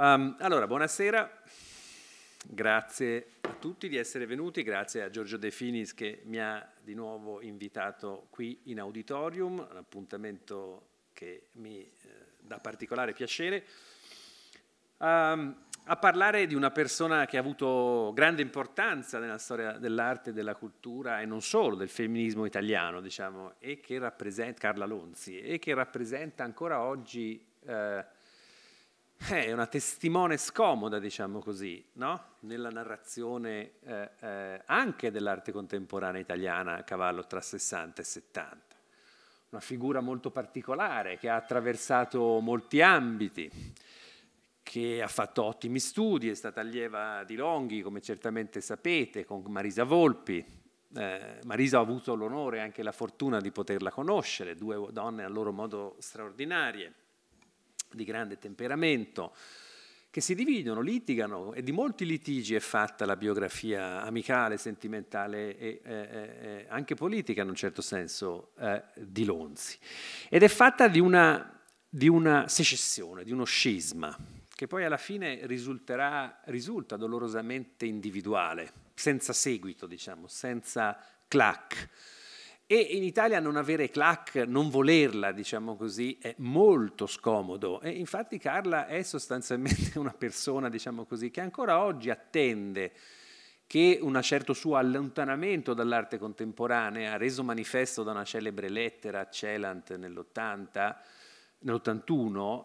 Um, allora, buonasera, grazie a tutti di essere venuti, grazie a Giorgio De Finis che mi ha di nuovo invitato qui in auditorium, un appuntamento che mi eh, dà particolare piacere. Um, a parlare di una persona che ha avuto grande importanza nella storia dell'arte, della cultura e non solo del femminismo italiano, diciamo, e che rappresenta Carla Lonzi e che rappresenta ancora oggi eh, eh, è una testimone scomoda, diciamo così, no? nella narrazione eh, eh, anche dell'arte contemporanea italiana a cavallo tra 60 e 70. Una figura molto particolare che ha attraversato molti ambiti, che ha fatto ottimi studi, è stata allieva di Longhi, come certamente sapete, con Marisa Volpi. Eh, Marisa ha avuto l'onore e anche la fortuna di poterla conoscere, due donne a loro modo straordinarie di grande temperamento, che si dividono, litigano e di molti litigi è fatta la biografia amicale, sentimentale e eh, eh, eh, anche politica in un certo senso eh, di Lonzi. Ed è fatta di una, di una, secessione, di uno scisma, che poi alla fine risulta dolorosamente individuale, senza seguito, diciamo, senza clac e in Italia non avere clac, non volerla, diciamo così, è molto scomodo. E infatti Carla è sostanzialmente una persona, diciamo così, che ancora oggi attende che un certo suo allontanamento dall'arte contemporanea, reso manifesto da una celebre lettera a Celant nell'80, nell'81,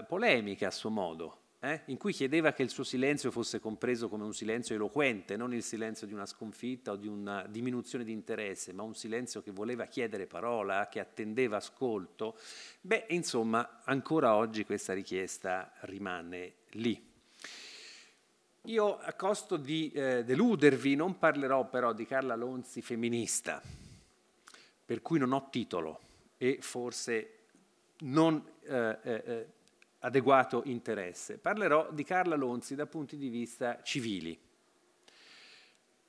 eh, polemica a suo modo, eh, in cui chiedeva che il suo silenzio fosse compreso come un silenzio eloquente, non il silenzio di una sconfitta o di una diminuzione di interesse, ma un silenzio che voleva chiedere parola, che attendeva ascolto, beh, insomma, ancora oggi questa richiesta rimane lì. Io a costo di eh, deludervi non parlerò però di Carla Lonzi femminista, per cui non ho titolo e forse non eh, eh, eh adeguato interesse. Parlerò di Carla Lonzi da punti di vista civili.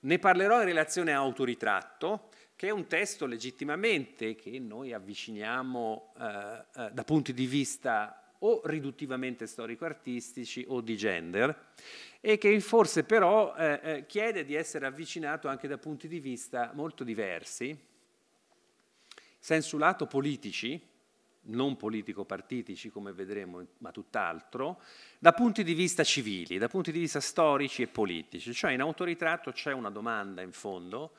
Ne parlerò in relazione a Autoritratto, che è un testo legittimamente che noi avviciniamo eh, eh da punti di vista o riduttivamente storico-artistici o di gender, e che forse però eh, eh chiede di essere avvicinato anche da punti di vista molto diversi, lato politici, non politico-partitici, come vedremo, ma tutt'altro, da punti di vista civili, da punti di vista storici e politici. Cioè in autoritratto c'è una domanda in fondo,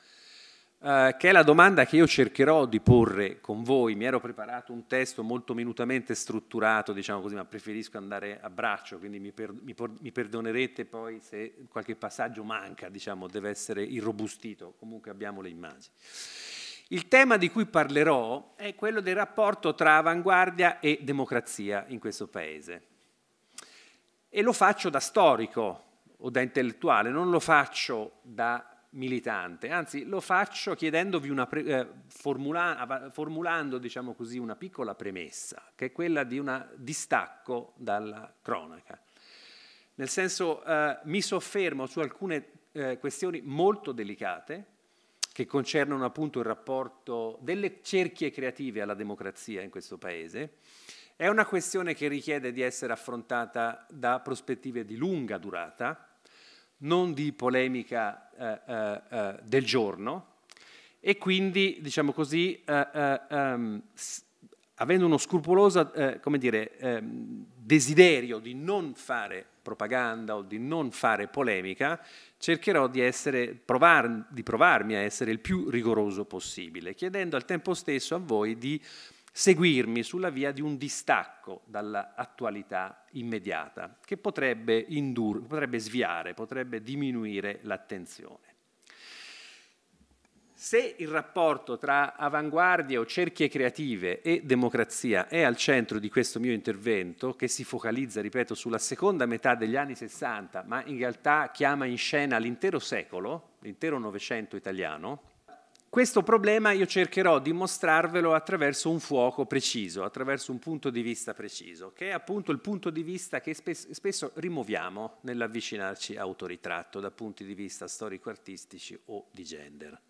eh, che è la domanda che io cercherò di porre con voi. Mi ero preparato un testo molto minutamente strutturato, diciamo così, ma preferisco andare a braccio, quindi mi, per, mi, mi perdonerete poi se qualche passaggio manca, diciamo, deve essere irrobustito, comunque abbiamo le immagini. Il tema di cui parlerò è quello del rapporto tra avanguardia e democrazia in questo Paese. E lo faccio da storico o da intellettuale, non lo faccio da militante, anzi lo faccio chiedendovi una pre- eh, formula- formulando diciamo così, una piccola premessa, che è quella di un distacco dalla cronaca. Nel senso eh, mi soffermo su alcune eh, questioni molto delicate, che concernono appunto il rapporto delle cerchie creative alla democrazia in questo Paese, è una questione che richiede di essere affrontata da prospettive di lunga durata, non di polemica eh, eh, eh del giorno, e quindi, diciamo così, eh, eh ehm, avendo uno scrupoloso eh, dire, eh, desiderio di non fare propaganda o di non fare polemica, cercherò di, essere, provar, di provarmi a essere il più rigoroso possibile, chiedendo al tempo stesso a voi di seguirmi sulla via di un distacco dall'attualità immediata, che potrebbe, indur, potrebbe sviare, potrebbe diminuire l'attenzione. Se il rapporto tra avanguardia o cerchie creative e democrazia è al centro di questo mio intervento, che si focalizza, ripeto, sulla seconda metà degli anni 60, ma in realtà chiama in scena l'intero secolo, l'intero Novecento italiano, questo problema io cercherò di mostrarvelo attraverso un fuoco preciso, attraverso un punto di vista preciso, che è appunto il punto di vista che spesso rimuoviamo nell'avvicinarci a autoritratto da punti di vista storico-artistici o di gender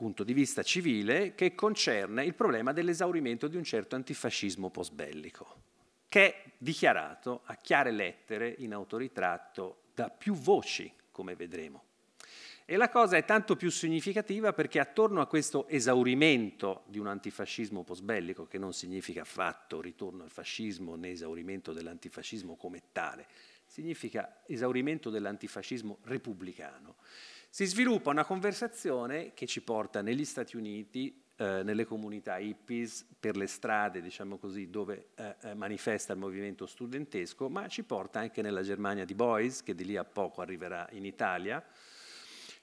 punto di vista civile che concerne il problema dell'esaurimento di un certo antifascismo postbellico, che è dichiarato a chiare lettere in autoritratto da più voci, come vedremo. E la cosa è tanto più significativa perché attorno a questo esaurimento di un antifascismo postbellico, che non significa affatto ritorno al fascismo né esaurimento dell'antifascismo come tale, significa esaurimento dell'antifascismo repubblicano, si sviluppa una conversazione che ci porta negli Stati Uniti, eh, nelle comunità hippies, per le strade, diciamo così, dove eh, eh, manifesta il movimento studentesco, ma ci porta anche nella Germania di Boys, che di lì a poco arriverà in Italia,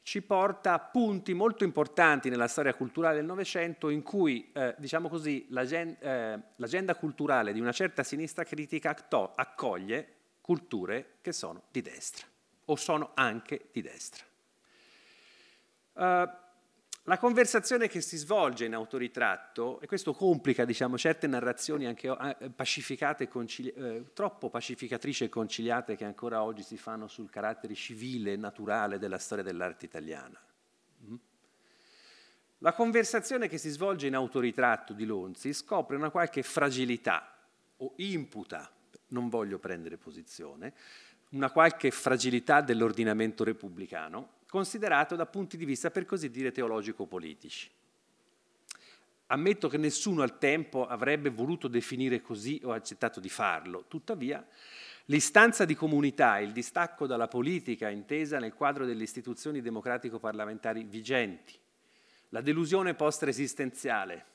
ci porta a punti molto importanti nella storia culturale del Novecento in cui, eh, diciamo così, eh, l'agenda culturale di una certa sinistra critica accoglie culture che sono di destra o sono anche di destra. Uh, la conversazione che si svolge in autoritratto, e questo complica diciamo, certe narrazioni anche eh, pacificate concili- eh, troppo pacificatrici e conciliate che ancora oggi si fanno sul carattere civile e naturale della storia dell'arte italiana. Mm-hmm. La conversazione che si svolge in autoritratto di Lonzi scopre una qualche fragilità o imputa, non voglio prendere posizione, una qualche fragilità dell'ordinamento repubblicano considerato da punti di vista, per così dire, teologico-politici. Ammetto che nessuno al tempo avrebbe voluto definire così o accettato di farlo, tuttavia l'istanza di comunità e il distacco dalla politica intesa nel quadro delle istituzioni democratico-parlamentari vigenti, la delusione post-resistenziale,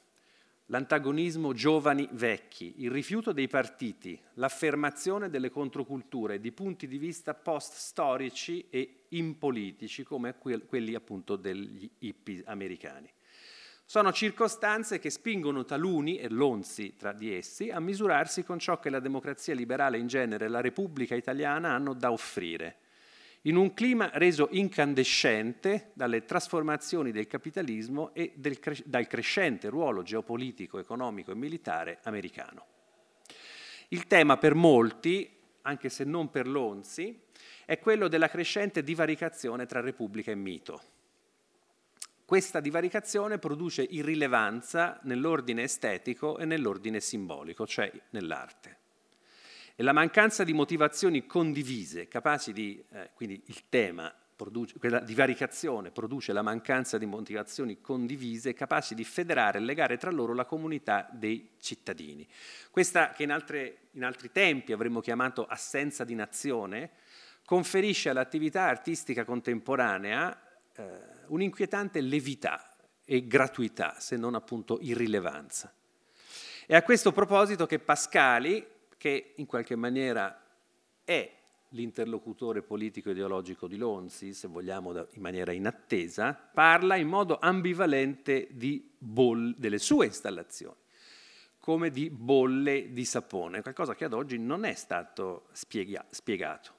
l'antagonismo giovani-vecchi, il rifiuto dei partiti, l'affermazione delle controculture, di punti di vista post-storici e impolitici come quelli appunto degli hippies americani. Sono circostanze che spingono taluni, e Lonzi tra di essi, a misurarsi con ciò che la democrazia liberale in genere e la Repubblica italiana hanno da offrire, in un clima reso incandescente dalle trasformazioni del capitalismo e del dal crescente ruolo geopolitico, economico e militare americano. Il tema per molti, anche se non per Lonzi, è quello della crescente divaricazione tra Repubblica e mito. Questa divaricazione produce irrilevanza nell'ordine estetico e nell'ordine simbolico, cioè nell'arte e la mancanza di motivazioni condivise, capaci di, eh, quindi il tema, produce, quella divaricazione produce la mancanza di motivazioni condivise, capaci di federare e legare tra loro la comunità dei cittadini. Questa che in, altre, in altri tempi avremmo chiamato assenza di nazione, conferisce all'attività artistica contemporanea eh, un'inquietante levità e gratuità, se non appunto irrilevanza. È a questo proposito che Pascali, che in qualche maniera è l'interlocutore politico-ideologico di Lonzi, se vogliamo in maniera inattesa, parla in modo ambivalente delle sue installazioni, come di bolle di sapone, qualcosa che ad oggi non è stato spiega spiegato.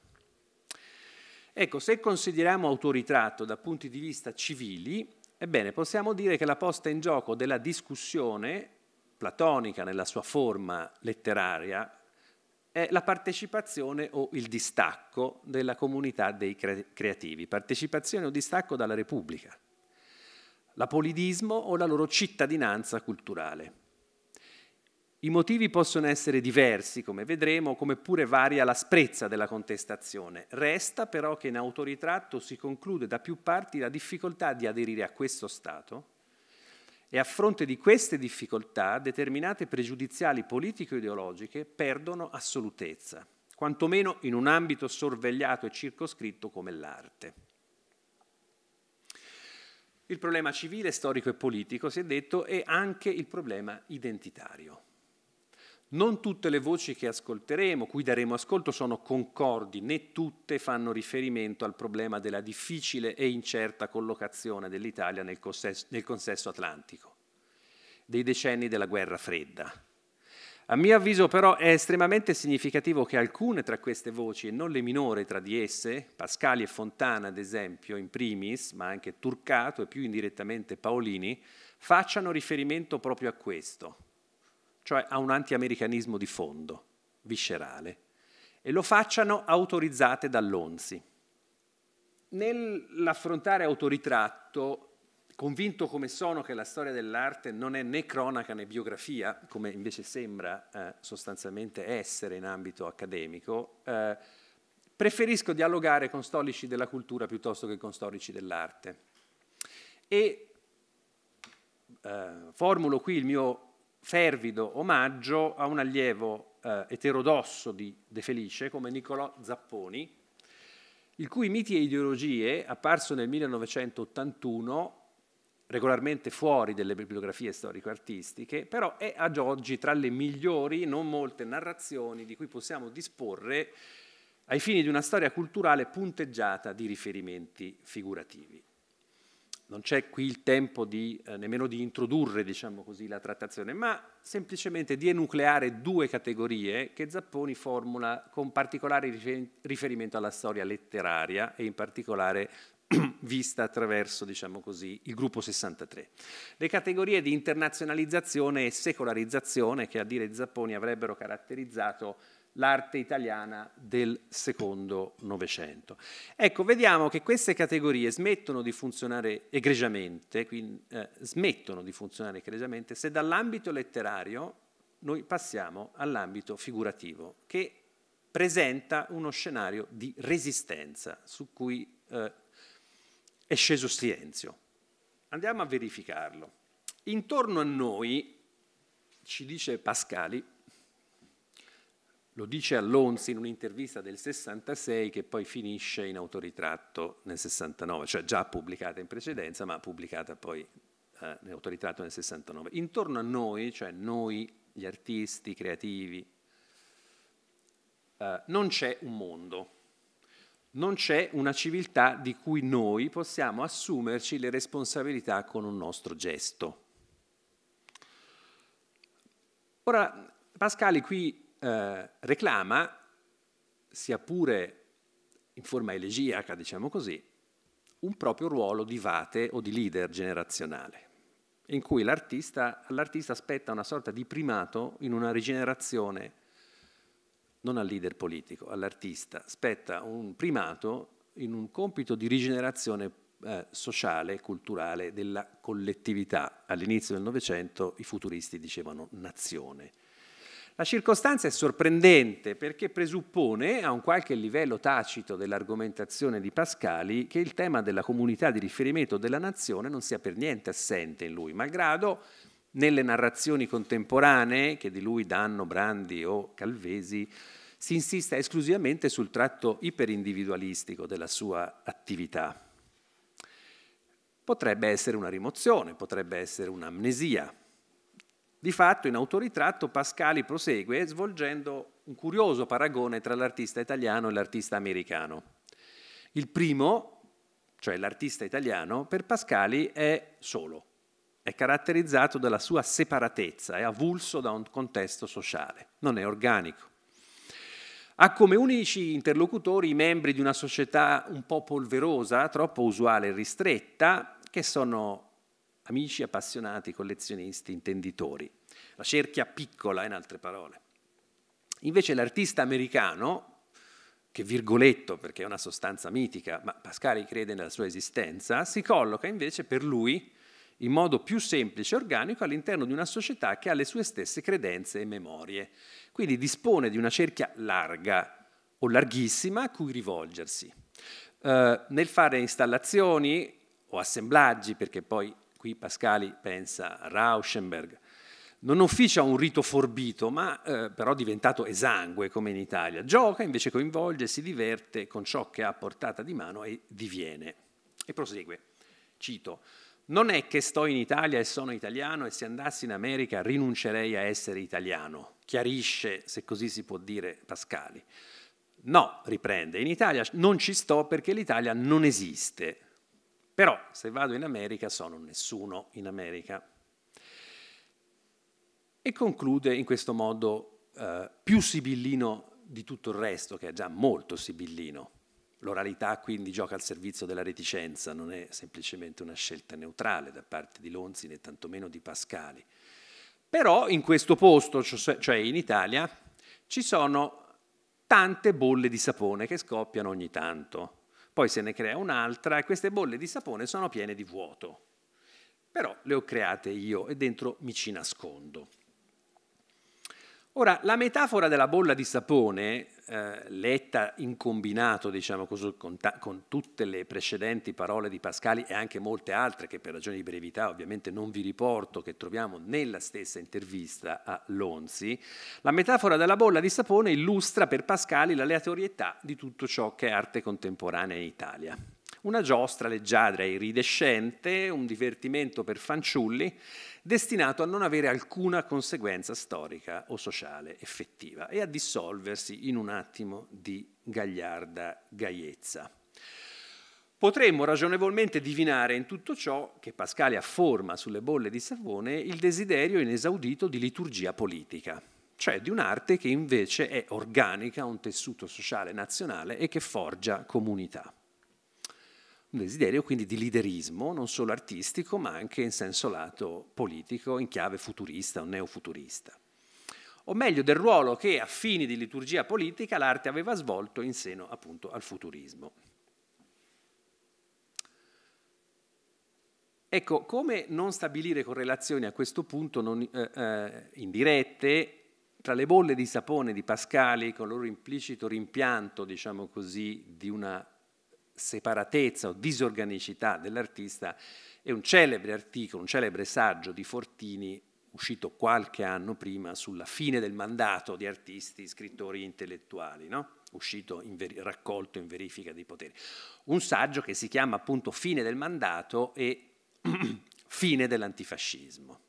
Ecco, se consideriamo autoritratto da punti di vista civili, ebbene possiamo dire che la posta in gioco della discussione platonica nella sua forma letteraria è la partecipazione o il distacco della comunità dei cre creativi, partecipazione o distacco dalla Repubblica, la polidismo o la loro cittadinanza culturale. I motivi possono essere diversi, come vedremo, come pure varia l'asprezza della contestazione. Resta però che in autoritratto si conclude da più parti la difficoltà di aderire a questo Stato e a fronte di queste difficoltà, determinate pregiudiziali politico-ideologiche perdono assolutezza, quantomeno in un ambito sorvegliato e circoscritto come l'arte. Il problema civile, storico e politico, si è detto, è anche il problema identitario. Non tutte le voci che ascolteremo, cui daremo ascolto, sono concordi, né tutte fanno riferimento al problema della difficile e incerta collocazione dell'Italia nel, consesso, nel consesso atlantico, dei decenni della guerra fredda. A mio avviso però è estremamente significativo che alcune tra queste voci, e non le minore tra di esse, Pascali e Fontana ad esempio in primis, ma anche Turcato e più indirettamente Paolini, facciano riferimento proprio a questo, cioè a un antiamericanismo di fondo, viscerale, e lo facciano autorizzate dall'Onzi. Nell'affrontare autoritratto, convinto come sono che la storia dell'arte non è né cronaca né biografia, come invece sembra eh, sostanzialmente essere in ambito accademico, eh, preferisco dialogare con storici della cultura piuttosto che con storici dell'arte. E eh, formulo qui il mio fervido omaggio a un allievo eh, eterodosso di De Felice come Niccolò Zapponi, il cui Miti e ideologie, apparso nel 1981, regolarmente fuori dalle bibliografie storico-artistiche, però è ad oggi tra le migliori, non molte narrazioni di cui possiamo disporre ai fini di una storia culturale punteggiata di riferimenti figurativi non c'è qui il tempo di, eh, nemmeno di introdurre diciamo così, la trattazione, ma semplicemente di enucleare due categorie che Zapponi formula con particolare riferimento alla storia letteraria e in particolare vista attraverso diciamo così, il gruppo 63. Le categorie di internazionalizzazione e secolarizzazione che a dire Zapponi avrebbero caratterizzato l'arte italiana del secondo Novecento. Ecco, vediamo che queste categorie smettono di funzionare egregiamente, quindi, eh, smettono di funzionare egregiamente se dall'ambito letterario noi passiamo all'ambito figurativo, che presenta uno scenario di resistenza su cui eh, è sceso silenzio. Andiamo a verificarlo. Intorno a noi, ci dice Pascali, lo dice Allonzi in un'intervista del 66 che poi finisce in autoritratto nel 69, cioè già pubblicata in precedenza, ma pubblicata poi eh, autoritratto nel 69. Intorno a noi, cioè noi gli artisti creativi, eh, non c'è un mondo, non c'è una civiltà di cui noi possiamo assumerci le responsabilità con un nostro gesto. Ora, Pascali qui eh, reclama, sia pure in forma elegiaca, diciamo così, un proprio ruolo di vate o di leader generazionale, in cui l'artista, all'artista spetta una sorta di primato in una rigenerazione, non al leader politico, all'artista, spetta un primato in un compito di rigenerazione eh, sociale culturale della collettività. All'inizio del Novecento i futuristi dicevano nazione la circostanza è sorprendente perché presuppone, a un qualche livello tacito dell'argomentazione di Pascali, che il tema della comunità di riferimento della nazione non sia per niente assente in lui, malgrado nelle narrazioni contemporanee che di lui danno Brandi o Calvesi si insista esclusivamente sul tratto iperindividualistico della sua attività. Potrebbe essere una rimozione, potrebbe essere un'amnesia, di fatto, in autoritratto, Pascali prosegue svolgendo un curioso paragone tra l'artista italiano e l'artista americano. Il primo, cioè l'artista italiano, per Pascali è solo, è caratterizzato dalla sua separatezza, è avulso da un contesto sociale, non è organico. Ha come unici interlocutori i membri di una società un po' polverosa, troppo usuale e ristretta, che sono amici, appassionati, collezionisti, intenditori. La cerchia piccola, in altre parole. Invece l'artista americano, che virgoletto perché è una sostanza mitica, ma Pascari crede nella sua esistenza, si colloca invece per lui in modo più semplice e organico all'interno di una società che ha le sue stesse credenze e memorie. Quindi dispone di una cerchia larga o larghissima a cui rivolgersi. Eh, nel fare installazioni o assemblaggi, perché poi qui Pascali pensa a Rauschenberg, non officia un rito forbito, ma eh, però diventato esangue come in Italia. Gioca, invece coinvolge, si diverte con ciò che ha a portata di mano e diviene. E prosegue, cito, non è che sto in Italia e sono italiano e se andassi in America rinuncerei a essere italiano, chiarisce, se così si può dire, Pascali. No, riprende, in Italia non ci sto perché l'Italia non esiste, però se vado in America sono nessuno in America. E conclude in questo modo eh, più sibillino di tutto il resto, che è già molto sibillino. L'oralità quindi gioca al servizio della reticenza, non è semplicemente una scelta neutrale da parte di Lonzi né tantomeno di Pascali. Però in questo posto, cioè, cioè in Italia, ci sono tante bolle di sapone che scoppiano ogni tanto. Poi se ne crea un'altra e queste bolle di sapone sono piene di vuoto. Però le ho create io e dentro mi ci nascondo. Ora, la metafora della bolla di sapone, eh, letta in combinato diciamo con, con, tutte le precedenti parole di Pascali e anche molte altre che per ragioni di brevità ovviamente non vi riporto, che troviamo nella stessa intervista a Lonzi, la metafora della bolla di sapone illustra per Pascali l'aleatorietà di tutto ciò che è arte contemporanea in Italia. Una giostra leggiadra e iridescente, un divertimento per fanciulli, destinato a non avere alcuna conseguenza storica o sociale effettiva e a dissolversi in un attimo di gagliarda gaiezza. Potremmo ragionevolmente divinare in tutto ciò che Pascalia forma sulle bolle di Savone il desiderio inesaudito di liturgia politica, cioè di un'arte che invece è organica un tessuto sociale nazionale e che forgia comunità un desiderio quindi di liderismo, non solo artistico, ma anche in senso lato politico, in chiave futurista o neofuturista. O meglio, del ruolo che a fini di liturgia politica l'arte aveva svolto in seno appunto al futurismo. Ecco, come non stabilire correlazioni a questo punto non, eh, eh, indirette tra le bolle di sapone di Pascali, con il loro implicito rimpianto, diciamo così, di una separatezza o disorganicità dell'artista è un celebre articolo, un celebre saggio di Fortini uscito qualche anno prima sulla fine del mandato di artisti, scrittori intellettuali, no? uscito in raccolto in verifica dei poteri. Un saggio che si chiama appunto Fine del mandato e Fine dell'antifascismo.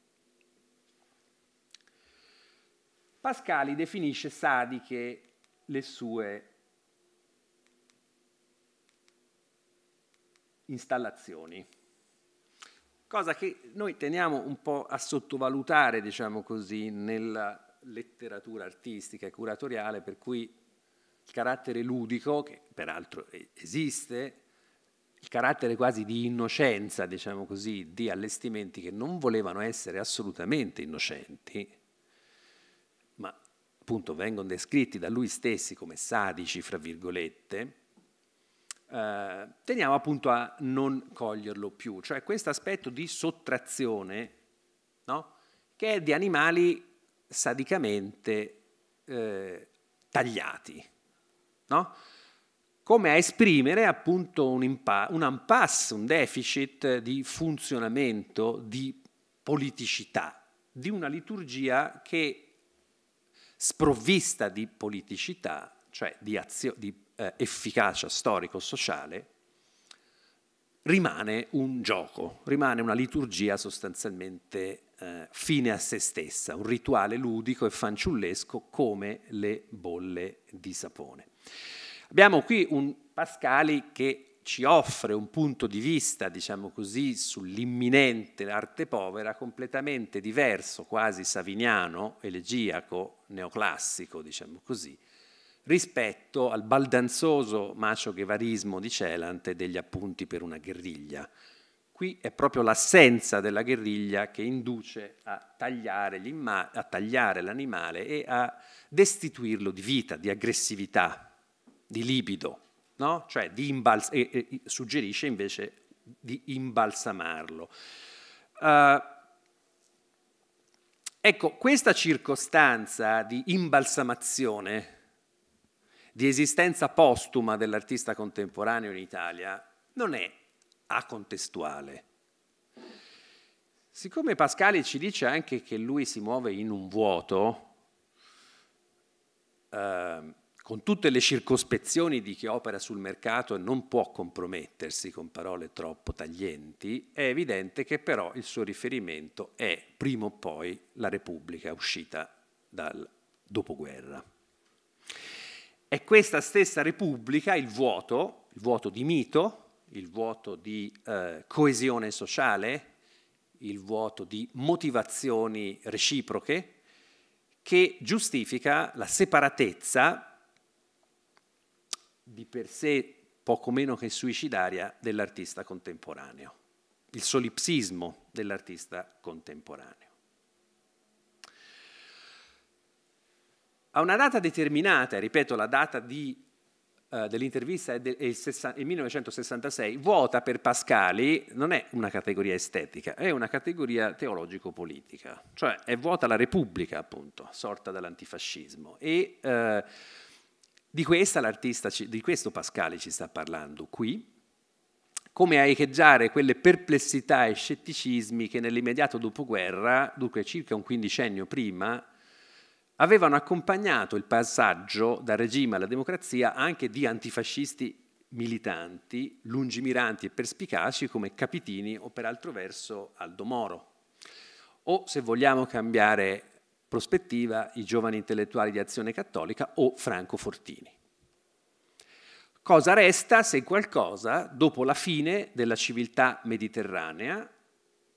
Pascali definisce sadiche le sue installazioni. Cosa che noi teniamo un po' a sottovalutare, diciamo così, nella letteratura artistica e curatoriale, per cui il carattere ludico, che peraltro esiste, il carattere quasi di innocenza, diciamo così, di allestimenti che non volevano essere assolutamente innocenti, ma appunto vengono descritti da lui stessi come sadici, fra virgolette, eh, teniamo appunto a non coglierlo più, cioè questo aspetto di sottrazione no? che è di animali sadicamente eh, tagliati, no? come a esprimere appunto un, impa- un impasse, un deficit di funzionamento, di politicità, di una liturgia che sprovvista di politicità, cioè di, azio- di eh, efficacia storico-sociale, rimane un gioco, rimane una liturgia sostanzialmente eh, fine a se stessa, un rituale ludico e fanciullesco come le bolle di sapone. Abbiamo qui un Pascali che ci offre un punto di vista, diciamo così, sull'imminente arte povera completamente diverso, quasi saviniano, elegiaco, neoclassico, diciamo così, rispetto al baldanzoso macio-ghevarismo di Celante degli appunti per una guerriglia. Qui è proprio l'assenza della guerriglia che induce a tagliare, a tagliare l'animale e a destituirlo di vita, di aggressività, di libido, no? cioè di imbals- e, e, suggerisce invece di imbalsamarlo. Uh, ecco, questa circostanza di imbalsamazione di esistenza postuma dell'artista contemporaneo in Italia non è acontestuale. Siccome Pascali ci dice anche che lui si muove in un vuoto, eh, con tutte le circospezioni di chi opera sul mercato e non può compromettersi con parole troppo taglienti, è evidente che però il suo riferimento è prima o poi la Repubblica uscita dal dopoguerra. È questa stessa Repubblica, il vuoto, il vuoto di mito, il vuoto di eh, coesione sociale, il vuoto di motivazioni reciproche, che giustifica la separatezza di per sé poco meno che suicidaria dell'artista contemporaneo, il solipsismo dell'artista contemporaneo. a una data determinata, ripeto la data di, uh, dell'intervista è, de, è il, sessa, il 1966, vuota per Pascali non è una categoria estetica, è una categoria teologico-politica, cioè è vuota la Repubblica appunto, sorta dall'antifascismo. E uh, di, ci, di questo Pascali ci sta parlando qui, come a echeggiare quelle perplessità e scetticismi che nell'immediato dopoguerra, dunque circa un quindicennio prima, avevano accompagnato il passaggio dal regime alla democrazia anche di antifascisti militanti, lungimiranti e perspicaci come Capitini o per altro verso Aldo Moro. O se vogliamo cambiare prospettiva, i giovani intellettuali di azione cattolica o Franco Fortini. Cosa resta se qualcosa dopo la fine della civiltà mediterranea,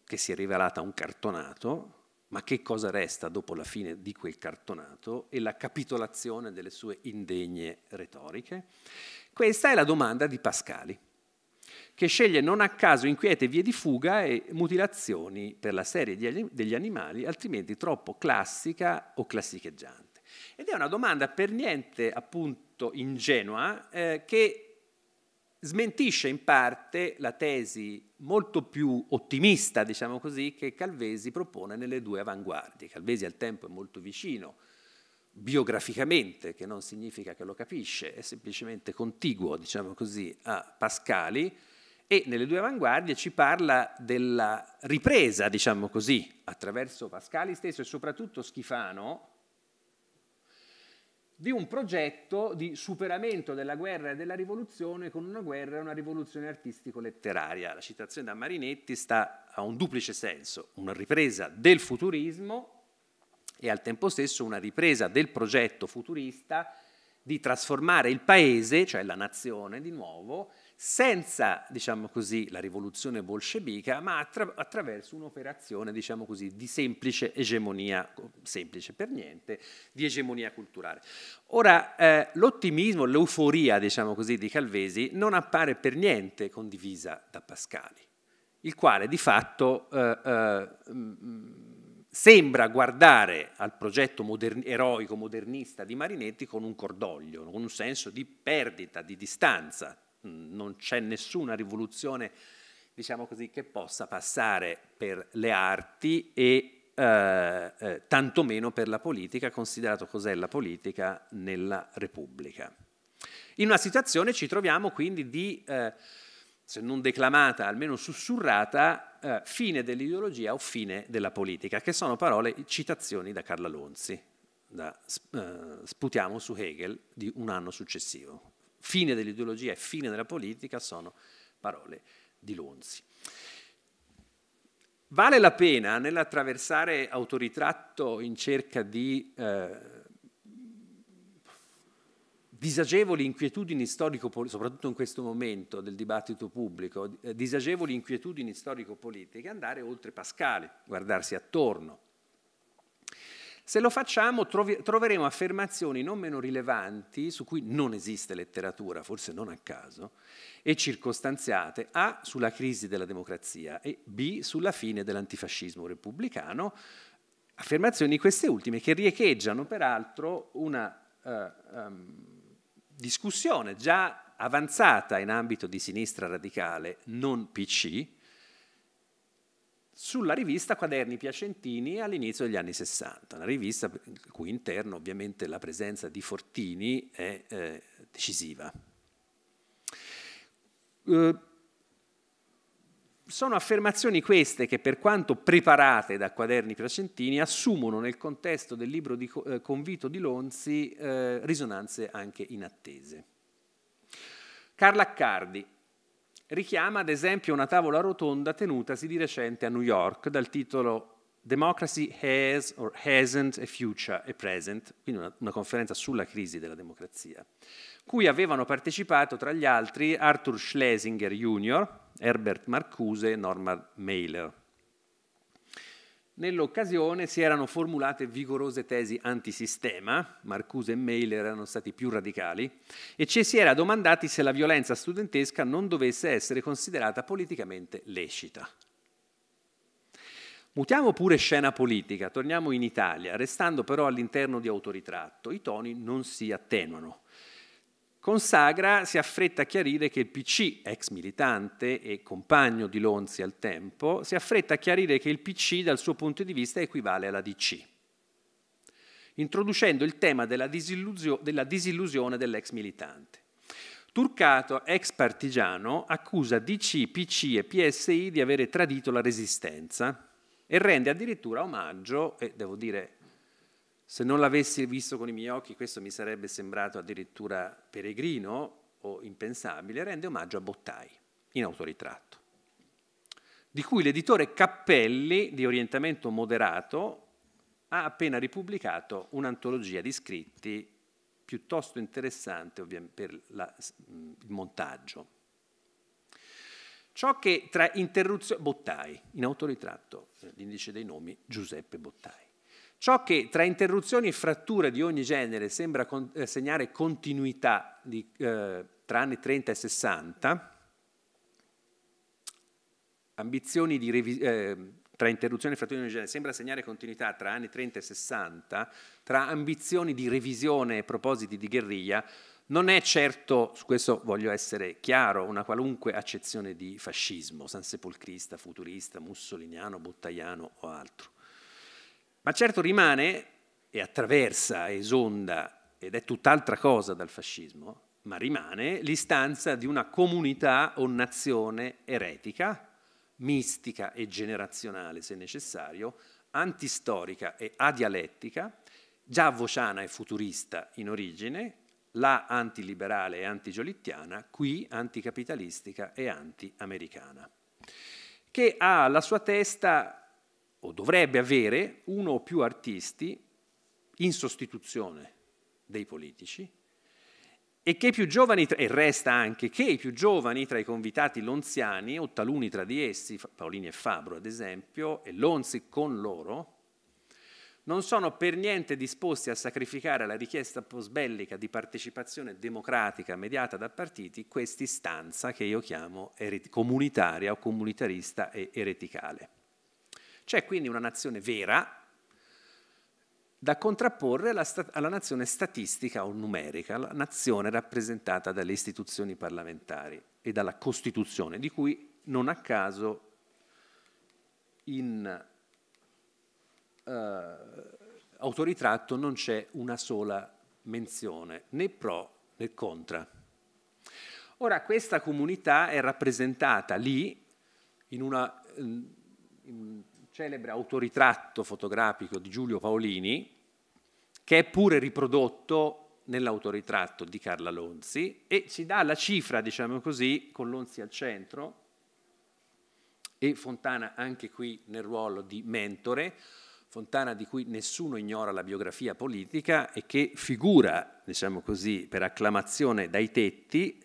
che si è rivelata un cartonato, ma che cosa resta dopo la fine di quel cartonato e la capitolazione delle sue indegne retoriche? Questa è la domanda di Pascali, che sceglie non a caso inquiete vie di fuga e mutilazioni per la serie degli animali, altrimenti troppo classica o classicheggiante. Ed è una domanda per niente appunto ingenua eh, che smentisce in parte la tesi molto più ottimista, diciamo così, che Calvesi propone nelle due avanguardie. Calvesi al tempo è molto vicino biograficamente, che non significa che lo capisce, è semplicemente contiguo, diciamo così, a Pascali, e nelle due avanguardie ci parla della ripresa, diciamo così, attraverso Pascali stesso e soprattutto Schifano, di un progetto di superamento della guerra e della rivoluzione con una guerra e una rivoluzione artistico-letteraria. La citazione da Marinetti sta a un duplice senso, una ripresa del futurismo e al tempo stesso una ripresa del progetto futurista di trasformare il paese, cioè la nazione di nuovo, senza, diciamo così, la rivoluzione bolscevica, ma attra attraverso un'operazione, diciamo così, di semplice egemonia, semplice per niente, di egemonia culturale. Ora, eh, l'ottimismo, l'euforia, diciamo così, di Calvesi non appare per niente condivisa da Pascali, il quale di fatto eh, eh, sembra guardare al progetto modern eroico modernista di Marinetti con un cordoglio, con un senso di perdita, di distanza non c'è nessuna rivoluzione, diciamo così, che possa passare per le arti e eh, eh, tantomeno per la politica, considerato cos'è la politica nella Repubblica. In una situazione ci troviamo quindi di, eh, se non declamata, almeno sussurrata, eh, fine dell'ideologia o fine della politica, che sono parole, citazioni da Carla Lonzi, da eh, Sputiamo su Hegel di un anno successivo fine dell'ideologia e fine della politica sono parole di Lonzi. Vale la pena nell'attraversare autoritratto in cerca di eh, disagevoli inquietudini storico-politiche, soprattutto in questo momento del dibattito pubblico, eh, disagevoli inquietudini storico-politiche, andare oltre Pascale, guardarsi attorno, se lo facciamo trovi, troveremo affermazioni non meno rilevanti, su cui non esiste letteratura, forse non a caso, e circostanziate A sulla crisi della democrazia e B sulla fine dell'antifascismo repubblicano, affermazioni queste ultime che riecheggiano peraltro una uh, um, discussione già avanzata in ambito di sinistra radicale, non PC, sulla rivista Quaderni Piacentini all'inizio degli anni 60, una rivista il cui interno ovviamente la presenza di Fortini è eh, decisiva. Eh, sono affermazioni queste che per quanto preparate da Quaderni Piacentini assumono nel contesto del libro di eh, Convito di Lonzi eh, risonanze anche inattese. Carla Accardi, richiama ad esempio una tavola rotonda tenutasi di recente a New York dal titolo Democracy has or hasn't a future a present, quindi una, una, conferenza sulla crisi della democrazia, cui avevano partecipato tra gli altri Arthur Schlesinger Jr., Herbert Marcuse e Norman Mailer. Nell'occasione si erano formulate vigorose tesi antisistema, Marcuse e Mail erano stati più radicali, e ci si era domandati se la violenza studentesca non dovesse essere considerata politicamente lecita. Mutiamo pure scena politica, torniamo in Italia, restando però all'interno di autoritratto. I toni non si attenuano. Consagra si affretta a chiarire che il PC, ex militante e compagno di Lonzi al tempo, si affretta a chiarire che il PC dal suo punto di vista equivale alla DC, introducendo il tema della, disilluzio- della disillusione dell'ex militante. Turcato, ex partigiano, accusa DC, PC e PSI di avere tradito la resistenza e rende addirittura omaggio, e devo dire se non l'avessi visto con i miei occhi, questo mi sarebbe sembrato addirittura peregrino o impensabile, rende omaggio a Bottai, in autoritratto, di cui l'editore Cappelli, di orientamento moderato, ha appena ripubblicato un'antologia di scritti piuttosto interessante per la, il montaggio. Ciò che tra interruzioni... Bottai, in autoritratto, eh, l'indice dei nomi Giuseppe Bottai. Ciò che tra interruzioni e fratture di ogni genere sembra con, eh, segnare continuità di, eh, tra anni 30 e 60, ambizioni di revi- eh, tra interruzioni e fratture di ogni genere sembra segnare continuità tra anni 30 e 60, tra ambizioni di revisione e propositi di guerriglia, non è certo, su questo voglio essere chiaro, una qualunque accezione di fascismo, sansepolcrista, futurista, mussoliniano, bottaiano o altro. Ma certo rimane e attraversa, esonda, ed è tutt'altra cosa dal fascismo, ma rimane l'istanza di una comunità o nazione eretica, mistica e generazionale se necessario, antistorica e adialettica, già vociana e futurista in origine, la antiliberale e antigiolittiana, qui anticapitalistica e antiamericana, che ha alla sua testa o dovrebbe avere uno o più artisti in sostituzione dei politici e che i più giovani, e resta anche che i più giovani tra i convitati lonziani, o taluni tra di essi, Paolini e Fabro ad esempio, e Lonzi con loro, non sono per niente disposti a sacrificare alla richiesta posbellica di partecipazione democratica mediata da partiti questa istanza che io chiamo comunitaria o comunitarista e ereticale. C'è quindi una nazione vera da contrapporre alla, alla nazione statistica o numerica, la nazione rappresentata dalle istituzioni parlamentari e dalla Costituzione, di cui non a caso in uh, autoritratto non c'è una sola menzione, né pro né contra. Ora questa comunità è rappresentata lì in una in celebre autoritratto fotografico di Giulio Paolini, che è pure riprodotto nell'autoritratto di Carla Lonzi e ci dà la cifra, diciamo così, con Lonzi al centro e Fontana anche qui nel ruolo di mentore, Fontana di cui nessuno ignora la biografia politica e che figura, diciamo così, per acclamazione dai tetti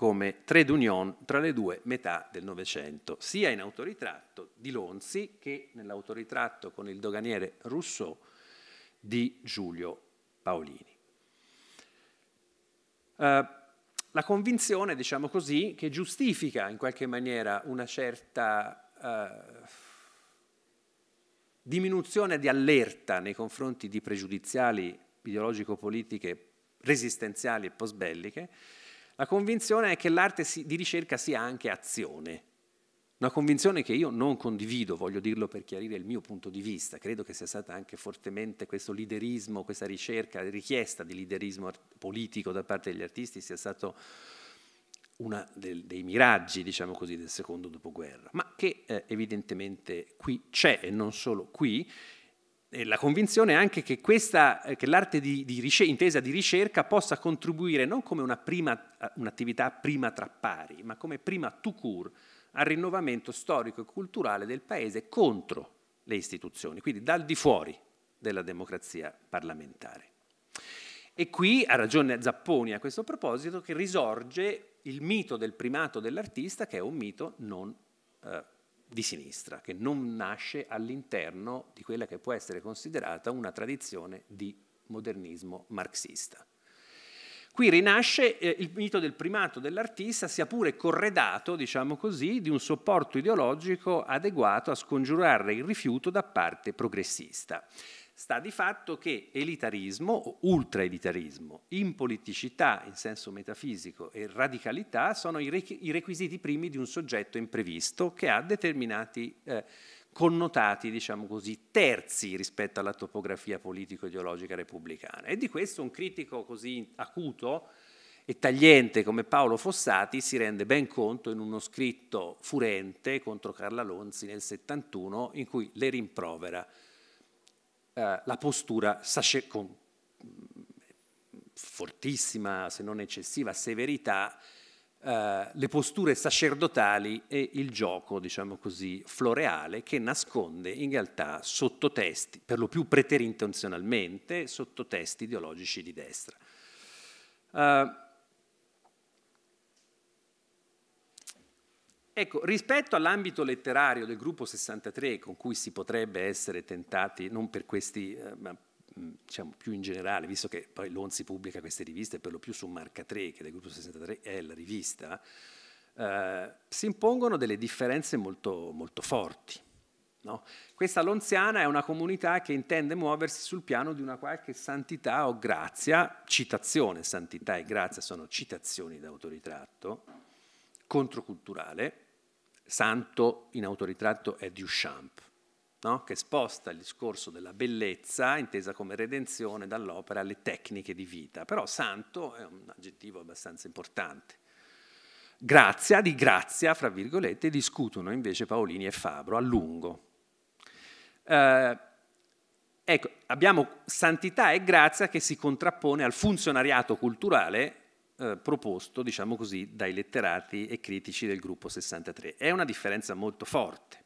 come trade union tra le due metà del Novecento, sia in autoritratto di Lonzi che nell'autoritratto con il doganiere Rousseau di Giulio Paolini. Uh, la convinzione, diciamo così, che giustifica in qualche maniera una certa uh, diminuzione di allerta nei confronti di pregiudiziali ideologico-politiche resistenziali e postbelliche, la convinzione è che l'arte di ricerca sia anche azione. Una convinzione che io non condivido, voglio dirlo per chiarire il mio punto di vista, credo che sia stata anche fortemente questo liderismo, questa ricerca, richiesta di liderismo politico da parte degli artisti sia stato uno dei miraggi, diciamo così, del secondo dopoguerra, ma che eh, evidentemente qui c'è e non solo qui, eh, la convinzione è anche che, eh, che l'arte intesa di ricerca possa contribuire non come eh, un'attività prima, un prima tra pari, ma come prima to cure al rinnovamento storico e culturale del Paese contro le istituzioni, quindi dal di fuori della democrazia parlamentare. E qui ha ragione Zapponi a questo proposito che risorge il mito del primato dell'artista che è un mito non eh, di sinistra, che non nasce all'interno di quella che può essere considerata una tradizione di modernismo marxista. Qui rinasce eh, il mito del primato dell'artista, sia pure corredato, diciamo così, di un supporto ideologico adeguato a scongiurare il rifiuto da parte progressista sta di fatto che elitarismo o ultraelitarismo, impoliticità in senso metafisico e radicalità sono i requisiti primi di un soggetto imprevisto che ha determinati eh, connotati, diciamo così, terzi rispetto alla topografia politico-ideologica repubblicana. E di questo un critico così acuto e tagliente come Paolo Fossati si rende ben conto in uno scritto furente contro Carla Lonzi nel 71 in cui le rimprovera eh, la postura con mm, fortissima, se non eccessiva, severità, eh, le posture sacerdotali e il gioco, diciamo così, floreale che nasconde in realtà sottotesti, per lo più preterintenzionalmente, sottotesti ideologici di destra. Uh, Ecco, rispetto all'ambito letterario del gruppo 63, con cui si potrebbe essere tentati, non per questi, eh, ma mm, diciamo più in generale, visto che poi Lonzi pubblica queste riviste per lo più su Marca 3, che del gruppo 63 è la rivista, eh, si impongono delle differenze molto, molto forti. No? Questa lonziana è una comunità che intende muoversi sul piano di una qualche santità o grazia, citazione, santità e grazia sono citazioni d'autoritratto, controculturale, santo in autoritratto è Duchamp, no? che sposta il discorso della bellezza, intesa come redenzione, dall'opera alle tecniche di vita. Però santo è un aggettivo abbastanza importante. Grazia, di grazia, fra virgolette, discutono invece Paolini e Fabro a lungo. Eh, ecco, abbiamo santità e grazia che si contrappone al funzionariato culturale eh, proposto, diciamo così, dai letterati e critici del gruppo 63. È una differenza molto forte.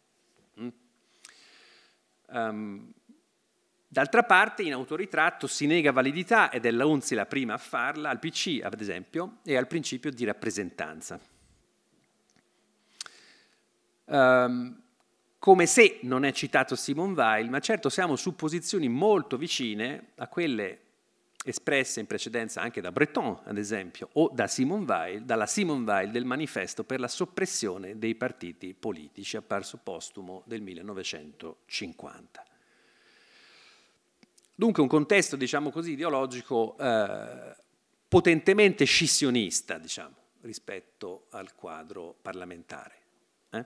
Mm? Um, D'altra parte, in autoritratto si nega validità ed è la UNSI la prima a farla, al PC ad esempio, e al principio di rappresentanza. Um, come se non è citato Simon Weil, ma certo siamo su posizioni molto vicine a quelle espresse in precedenza anche da Breton, ad esempio, o da Simone Weil, dalla Simone Weil del manifesto per la soppressione dei partiti politici, apparso postumo del 1950. Dunque un contesto, diciamo così, ideologico eh, potentemente scissionista, diciamo, rispetto al quadro parlamentare, eh?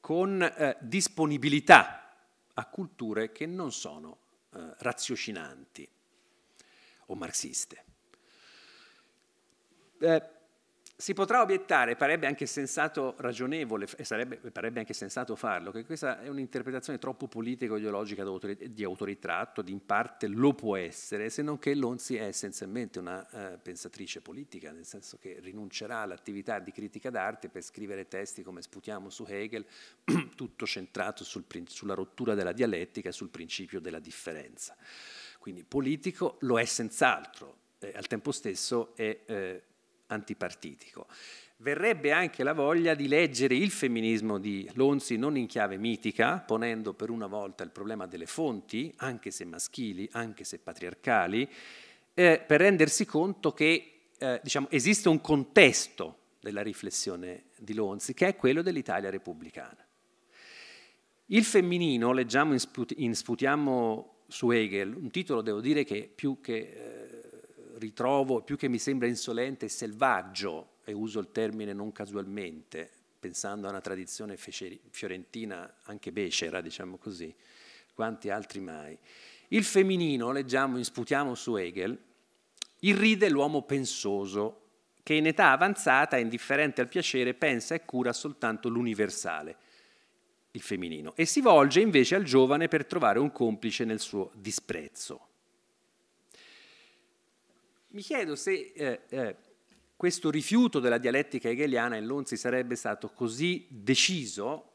con eh, disponibilità a culture che non sono eh, raziocinanti, o marxiste. Eh, si potrà obiettare, parebbe anche sensato ragionevole, e sarebbe, parebbe anche sensato farlo, che questa è un'interpretazione troppo politico-ideologica di autoritratto, di in parte lo può essere, se non che Lonzi è essenzialmente una eh, pensatrice politica, nel senso che rinuncerà all'attività di critica d'arte per scrivere testi come sputiamo su Hegel, tutto centrato sul, sulla rottura della dialettica e sul principio della differenza. Quindi politico lo è senz'altro, eh, al tempo stesso è eh, antipartitico. Verrebbe anche la voglia di leggere il femminismo di Lonzi non in chiave mitica, ponendo per una volta il problema delle fonti, anche se maschili, anche se patriarcali, eh, per rendersi conto che eh, diciamo, esiste un contesto della riflessione di Lonzi, che è quello dell'Italia repubblicana. Il femminino, leggiamo in, in Sputiamo su Hegel, un titolo devo dire che più che eh, ritrovo, più che mi sembra insolente, selvaggio, e uso il termine non casualmente, pensando a una tradizione fiorentina anche becera, diciamo così, quanti altri mai. Il femminino, leggiamo, insputiamo su Hegel, irride l'uomo pensoso, che in età avanzata, indifferente al piacere, pensa e cura soltanto l'universale il femminino, e si volge invece al giovane per trovare un complice nel suo disprezzo. Mi chiedo se eh, eh, questo rifiuto della dialettica hegeliana in Lonzi sarebbe stato così deciso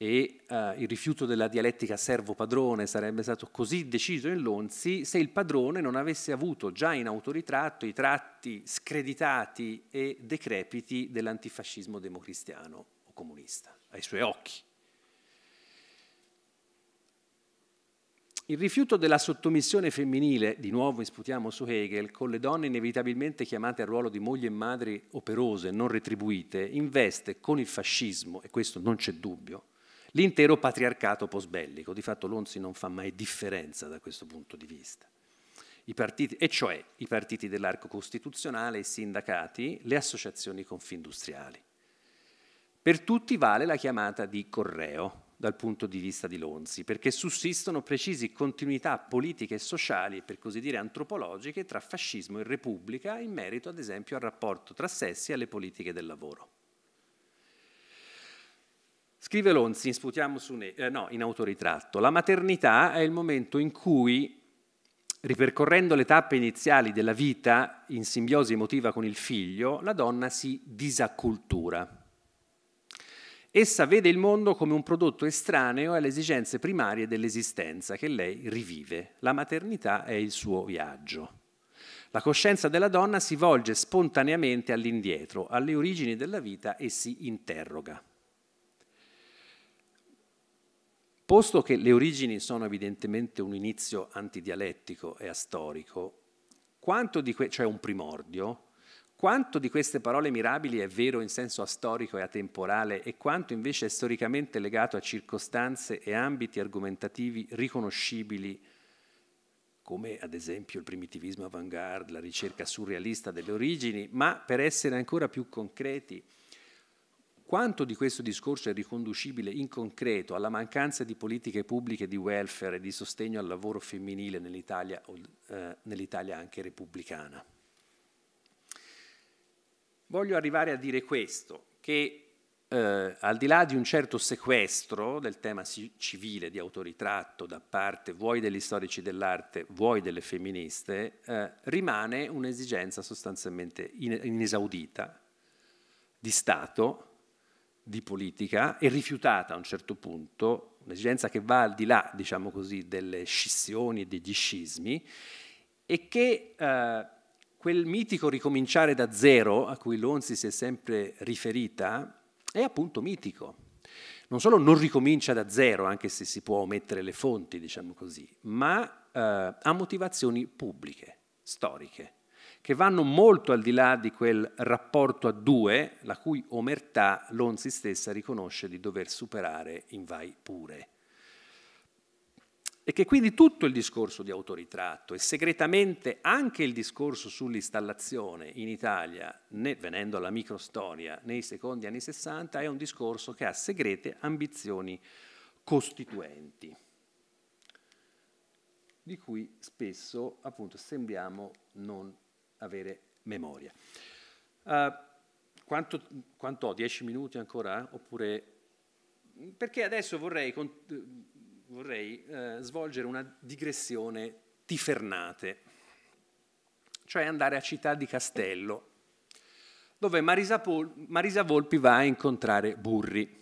e eh, il rifiuto della dialettica servo-padrone sarebbe stato così deciso in Lonzi se il padrone non avesse avuto già in autoritratto i tratti screditati e decrepiti dell'antifascismo democristiano o comunista ai suoi occhi. Il rifiuto della sottomissione femminile, di nuovo isputiamo su Hegel, con le donne inevitabilmente chiamate al ruolo di mogli e madri operose, non retribuite, investe con il fascismo, e questo non c'è dubbio, l'intero patriarcato posbellico. Di fatto Lonzi non fa mai differenza da questo punto di vista. Partiti, e cioè i partiti dell'arco costituzionale, i sindacati, le associazioni confindustriali. Per tutti vale la chiamata di Correo dal punto di vista di Lonzi, perché sussistono precisi continuità politiche e sociali per così dire antropologiche tra fascismo e repubblica in merito ad esempio al rapporto tra sessi e alle politiche del lavoro. Scrive Lonzi, sputiamo su ne, eh, no, in autoritratto, la maternità è il momento in cui, ripercorrendo le tappe iniziali della vita in simbiosi emotiva con il figlio, la donna si disaccultura Essa vede il mondo come un prodotto estraneo alle esigenze primarie dell'esistenza che lei rivive. La maternità è il suo viaggio. La coscienza della donna si volge spontaneamente all'indietro, alle origini della vita e si interroga. Posto che le origini sono evidentemente un inizio antidialettico e astorico, quanto di que- cioè un primordio, quanto di queste parole mirabili è vero in senso astorico e atemporale e quanto invece è storicamente legato a circostanze e ambiti argomentativi riconoscibili, come ad esempio il primitivismo avant-garde, la ricerca surrealista delle origini, ma per essere ancora più concreti, quanto di questo discorso è riconducibile in concreto alla mancanza di politiche pubbliche di welfare e di sostegno al lavoro femminile nell'Italia, eh, nell'Italia anche repubblicana? Voglio arrivare a dire questo, che eh, al di là di un certo sequestro del tema civile di autoritratto da parte vuoi degli storici dell'arte, vuoi delle femministe, eh, rimane un'esigenza sostanzialmente inesaudita di Stato, di politica e rifiutata a un certo punto, un'esigenza che va al di là, diciamo così, delle scissioni e degli scismi e che eh, quel mitico ricominciare da zero a cui Lonzi si è sempre riferita è appunto mitico. Non solo non ricomincia da zero, anche se si può omettere le fonti, diciamo così, ma eh, ha motivazioni pubbliche, storiche, che vanno molto al di là di quel rapporto a due, la cui omertà Lonzi stessa riconosce di dover superare in vai pure. E che quindi tutto il discorso di autoritratto e segretamente anche il discorso sull'installazione in Italia, né, venendo alla microstoria, nei secondi anni 60, è un discorso che ha segrete ambizioni costituenti, di cui spesso appunto sembriamo non avere memoria. Uh, quanto, quanto, ho? Dieci minuti ancora? Oppure... Perché adesso vorrei vorrei eh, svolgere una digressione tifernate, cioè andare a Città di Castello, dove Marisa, Pol- Marisa Volpi va a incontrare Burri.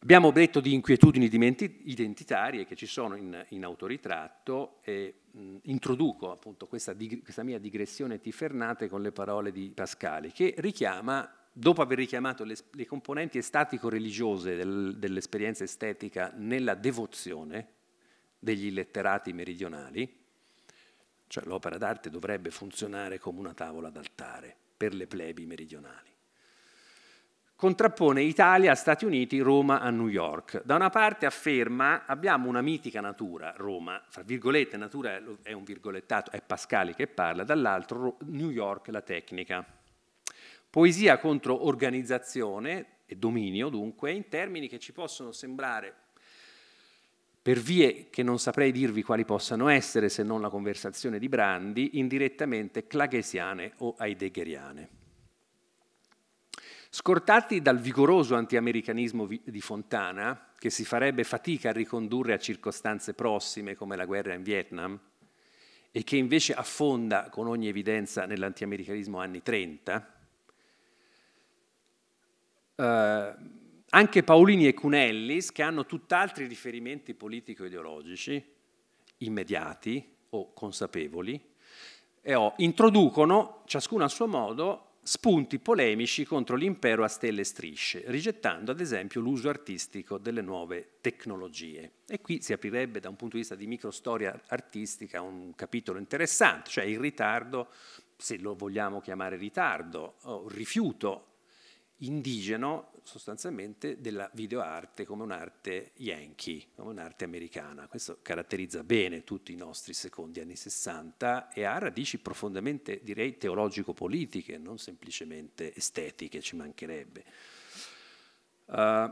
Abbiamo detto di inquietudini identitarie che ci sono in, in autoritratto e mh, introduco appunto questa, dig- questa, mia digressione tifernate con le parole di Pascali che richiama dopo aver richiamato le, le componenti estatico-religiose del, dell'esperienza estetica nella devozione degli letterati meridionali, cioè l'opera d'arte dovrebbe funzionare come una tavola d'altare per le plebi meridionali. Contrappone Italia, Stati Uniti, Roma a New York. Da una parte afferma abbiamo una mitica natura, Roma, fra virgolette natura è un virgolettato, è Pascali che parla, dall'altro New York la tecnica. Poesia contro organizzazione e dominio, dunque, in termini che ci possono sembrare, per vie che non saprei dirvi quali possano essere se non la conversazione di Brandi, indirettamente claghesiane o heideggeriane. Scortati dal vigoroso antiamericanismo di Fontana, che si farebbe fatica a ricondurre a circostanze prossime come la guerra in Vietnam, e che invece affonda con ogni evidenza nell'antiamericanismo anni 30, eh, anche Paolini e Cunellis, che hanno tutt'altri riferimenti politico-ideologici, immediati o consapevoli, e, oh, introducono, ciascuno a suo modo, spunti polemici contro l'impero a stelle e strisce, rigettando ad esempio l'uso artistico delle nuove tecnologie. E qui si aprirebbe da un punto di vista di microstoria artistica un capitolo interessante, cioè il ritardo, se lo vogliamo chiamare ritardo, o rifiuto indigeno sostanzialmente della videoarte come un'arte yankee, come un'arte americana. Questo caratterizza bene tutti i nostri secondi anni 60 e ha radici profondamente, direi, teologico-politiche, non semplicemente estetiche, ci mancherebbe. Uh,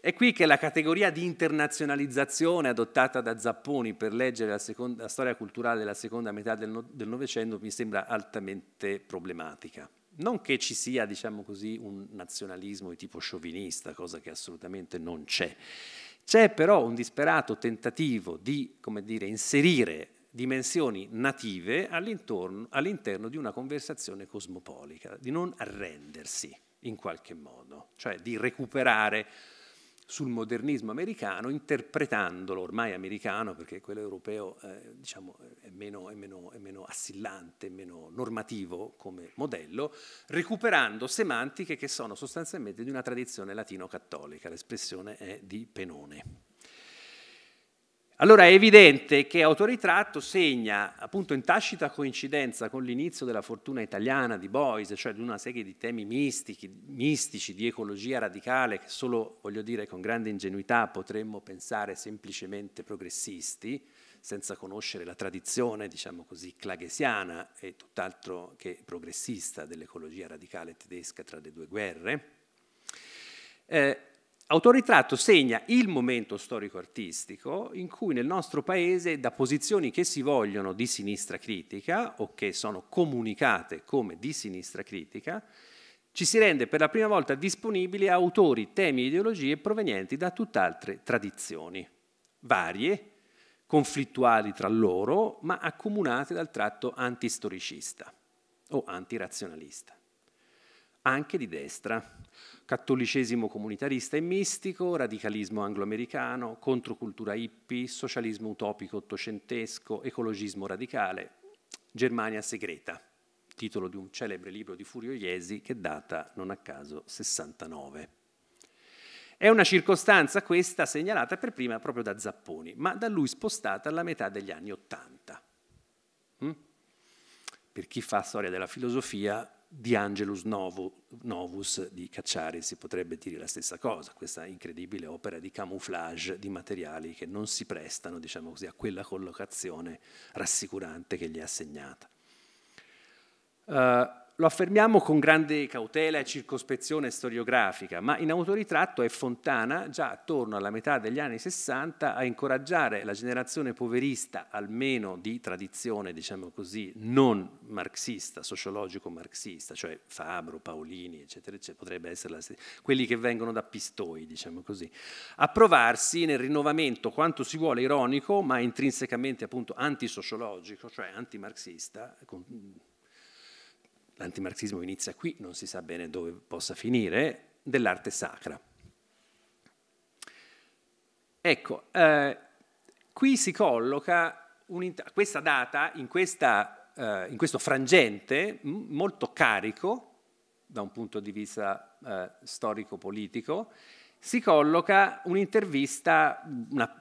è qui che la categoria di internazionalizzazione adottata da Zapponi per leggere la, seconda, la storia culturale della seconda metà del Novecento mi sembra altamente problematica non che ci sia, diciamo così, un nazionalismo di tipo sciovinista, cosa che assolutamente non c'è. C'è però un disperato tentativo di, come dire, inserire dimensioni native all'interno, all'interno di una conversazione cosmopolica, di non arrendersi in qualche modo, cioè di recuperare sul modernismo americano, interpretandolo, ormai americano, perché quello europeo eh, diciamo, è, meno, è, meno, è, meno, assillante, è meno normativo come modello, recuperando semantiche che sono sostanzialmente di una tradizione latino-cattolica, l'espressione è di Penone. Allora è evidente che Autoritratto segna, appunto in tacita coincidenza con l'inizio della fortuna italiana di Boyce, cioè di una serie di temi mistici, mistici di ecologia radicale che solo, voglio dire, con grande ingenuità potremmo pensare semplicemente progressisti, senza conoscere la tradizione, diciamo così, claghesiana e tutt'altro che progressista dell'ecologia radicale tedesca tra le due guerre. Eh, Autoritratto segna il momento storico-artistico in cui nel nostro paese, da posizioni che si vogliono di sinistra critica o che sono comunicate come di sinistra critica, ci si rende per la prima volta disponibili a autori, temi e ideologie provenienti da tutt'altre tradizioni, varie, conflittuali tra loro, ma accomunate dal tratto antistoricista o antirazionalista anche di destra, cattolicesimo comunitarista e mistico, radicalismo angloamericano, controcultura hippie, socialismo utopico ottocentesco, ecologismo radicale, Germania segreta, titolo di un celebre libro di Furio Iesi che data non a caso 69. È una circostanza questa segnalata per prima proprio da Zapponi, ma da lui spostata alla metà degli anni Ottanta. Hm? Per chi fa storia della filosofia, di Angelus Novus di Cacciari si potrebbe dire la stessa cosa, questa incredibile opera di camouflage di materiali che non si prestano diciamo così, a quella collocazione rassicurante che gli è assegnata. Uh, lo affermiamo con grande cautela e circospezione storiografica, ma in autoritratto è Fontana, già attorno alla metà degli anni Sessanta, a incoraggiare la generazione poverista, almeno di tradizione, diciamo così, non marxista, sociologico-marxista, cioè Fabro, Paolini, eccetera, eccetera, potrebbe essere la, quelli che vengono da Pistoi, diciamo così, a provarsi nel rinnovamento quanto si vuole ironico, ma intrinsecamente appunto antisociologico, cioè antimarxista, con, l'antimarxismo inizia qui, non si sa bene dove possa finire, dell'arte sacra. Ecco, eh, qui si colloca questa data in, questa, eh, in, questo frangente molto carico da un punto di vista eh, storico-politico, si colloca un'intervista, una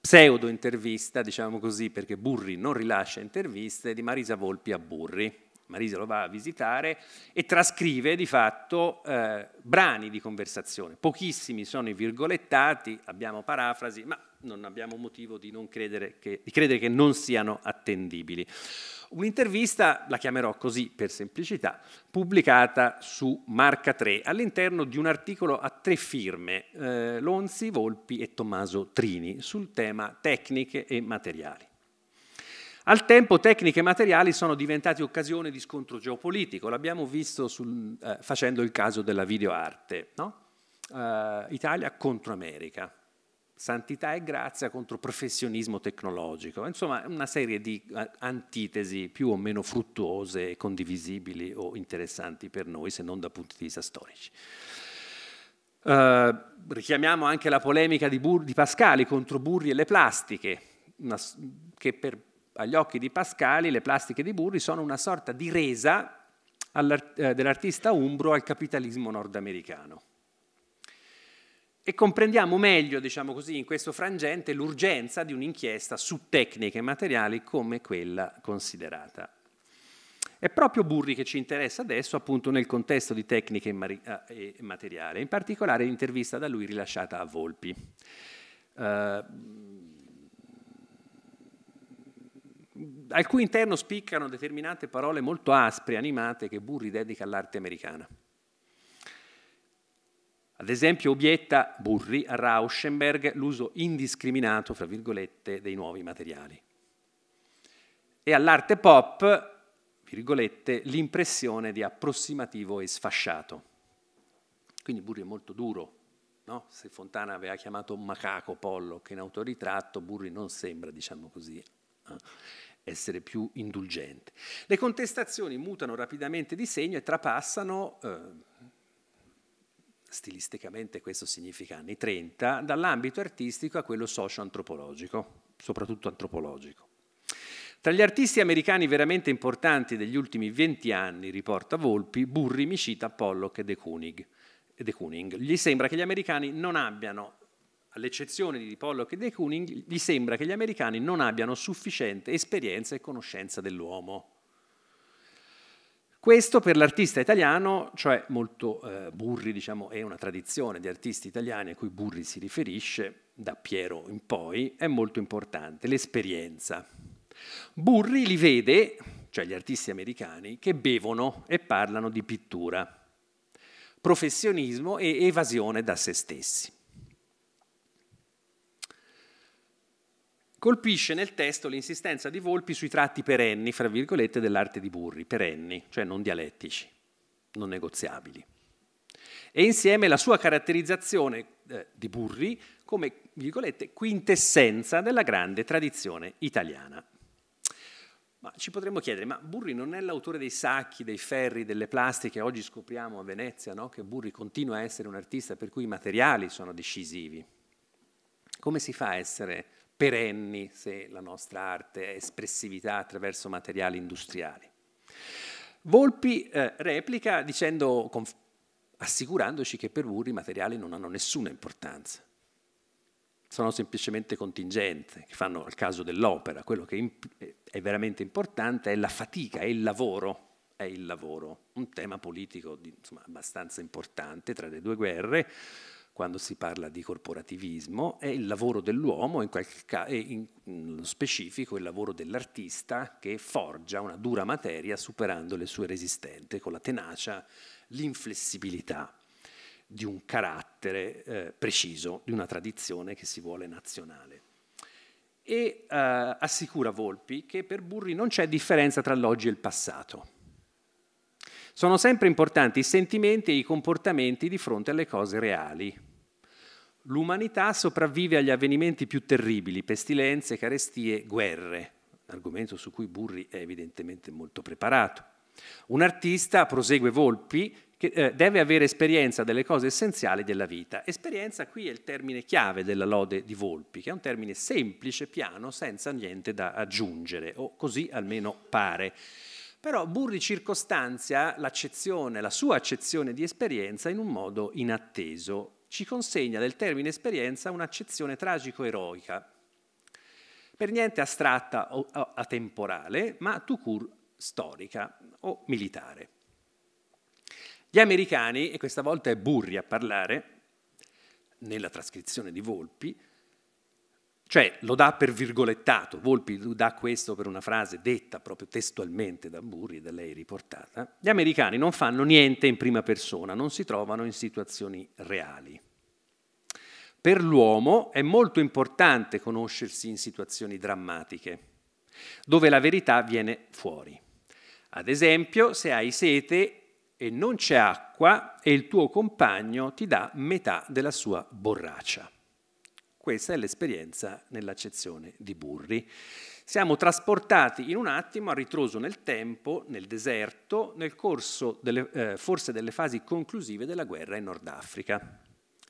pseudo intervista, diciamo così, perché Burri non rilascia interviste, di Marisa Volpi a Burri. Marisa lo va a visitare e trascrive di fatto eh, brani di conversazione. Pochissimi sono i virgolettati, abbiamo parafrasi, ma non abbiamo motivo di, credere che, di credere che non siano attendibili. Un'intervista, la chiamerò così per semplicità, pubblicata su Marca 3 all'interno di un articolo a tre firme, eh, Lonzi, Volpi e Tommaso Trini, sul tema tecniche e materiali. Al tempo tecniche e materiali sono diventati occasione di scontro geopolitico, l'abbiamo visto sul, eh, facendo il caso della videoarte, no? eh, Italia contro America, santità e grazia contro professionismo tecnologico, insomma una serie di eh, antitesi più o meno fruttuose, condivisibili o interessanti per noi, se non da punti di vista storici. Eh, richiamiamo anche la polemica di, Bur- di Pascali contro Burri e le plastiche, una, che per agli occhi di Pascali le plastiche di Burri sono una sorta di resa eh, dell'artista umbro al capitalismo nordamericano. E comprendiamo meglio, diciamo così, in questo frangente l'urgenza di un'inchiesta su tecniche materiali come quella considerata. È proprio Burri che ci interessa adesso, appunto, nel contesto di tecniche eh, e materiale, in particolare l'intervista da lui rilasciata a Volpi. Uh, al cui interno spiccano determinate parole molto aspre, animate, che Burri dedica all'arte americana. Ad esempio obietta Burri a Rauschenberg l'uso indiscriminato, fra virgolette, dei nuovi materiali. E all'arte pop, virgolette, l'impressione di approssimativo e sfasciato. Quindi Burri è molto duro, No? se Fontana aveva chiamato un macaco Pollock in autoritratto, Burri non sembra, diciamo così, eh essere più indulgente. Le contestazioni mutano rapidamente di segno e trapassano, eh, stilisticamente questo significa anni 30, dall'ambito artistico a quello socio-antropologico, soprattutto antropologico. Tra gli artisti americani veramente importanti degli ultimi 20 anni, riporta Volpi, Burri, Micita, Pollock e De Kooning. De Kooning. Gli sembra che gli americani non abbiano all'eccezione di Pollock e De Kooning, gli sembra che gli americani non abbiano sufficiente esperienza e conoscenza dell'uomo. Questo per l'artista italiano, cioè molto eh, Burri, diciamo, è una tradizione di artisti italiani a cui Burri si riferisce, da Piero in poi, è molto importante, l'esperienza. Burri li vede, cioè gli artisti americani, che bevono e parlano di pittura, professionismo e evasione da se stessi. Colpisce nel testo l'insistenza di Volpi sui tratti perenni, fra virgolette, dell'arte di Burri, perenni, cioè non dialettici, non negoziabili. E insieme la sua caratterizzazione eh, di Burri come, virgolette, quintessenza della grande tradizione italiana. Ma ci potremmo chiedere, ma Burri non è l'autore dei sacchi, dei ferri, delle plastiche? Oggi scopriamo a Venezia no? che Burri continua a essere un artista per cui i materiali sono decisivi. Come si fa a essere perenni se la nostra arte è espressività attraverso materiali industriali. Volpi eh, replica dicendo, assicurandoci che per Burri i materiali non hanno nessuna importanza, sono semplicemente contingenti, che fanno al caso dell'opera, quello che eh, è veramente importante è la fatica, è il lavoro, è il lavoro, un tema politico di, insomma, abbastanza importante tra le due guerre, quando si parla di corporativismo, è il lavoro dell'uomo, in qualche caso, in, nello specifico il lavoro dell'artista che forgia una dura materia superando le sue resistenze con la tenacia, l'inflessibilità di un carattere eh, preciso, di una tradizione che si vuole nazionale. E eh, assicura Volpi che per Burri non c'è differenza tra l'oggi e il passato. Sono sempre importanti i sentimenti e i comportamenti di fronte alle cose reali, L'umanità sopravvive agli avvenimenti più terribili, pestilenze, carestie, guerre, argomento su cui Burri è evidentemente molto preparato. Un artista, prosegue Volpi, che, eh, deve avere esperienza delle cose essenziali della vita. Esperienza qui è il termine chiave della lode di Volpi, che è un termine semplice, piano, senza niente da aggiungere, o così almeno pare. Però Burri circostanzia l'accezione, la sua accezione di esperienza in un modo inatteso, ci consegna del termine esperienza un'accezione tragico-eroica, per niente astratta o atemporale, ma tout court storica o militare. Gli americani, e questa volta è Burri a parlare, nella trascrizione di Volpi, cioè lo dà per virgolettato, Volpi dà questo per una frase detta proprio testualmente da Burri e da lei riportata. Gli americani non fanno niente in prima persona, non si trovano in situazioni reali. Per l'uomo è molto importante conoscersi in situazioni drammatiche, dove la verità viene fuori. Ad esempio, se hai sete e non c'è acqua e il tuo compagno ti dà metà della sua borraccia. Questa è l'esperienza nell'accezione di Burri. Siamo trasportati in un attimo a ritroso nel tempo, nel deserto, nel corso delle, eh, forse delle fasi conclusive della guerra in Nord Africa,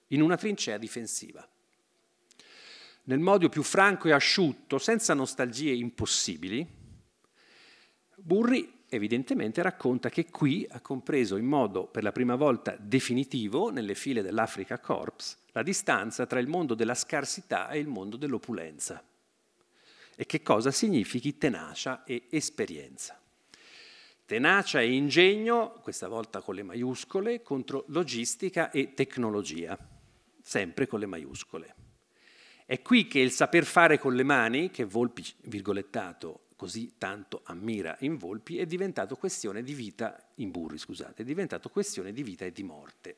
in una trincea difensiva. Nel modo più franco e asciutto, senza nostalgie impossibili, Burri evidentemente racconta che qui ha compreso in modo per la prima volta definitivo, nelle file dell'Africa Corps, la distanza tra il mondo della scarsità e il mondo dell'opulenza e che cosa significhi tenacia e esperienza. Tenacia e ingegno, questa volta con le maiuscole, contro logistica e tecnologia, sempre con le maiuscole. È qui che il saper fare con le mani, che Volpi, virgolettato, così tanto ammira in Volpi, è diventato questione di vita, in Burri scusate, è diventato questione di vita e di morte.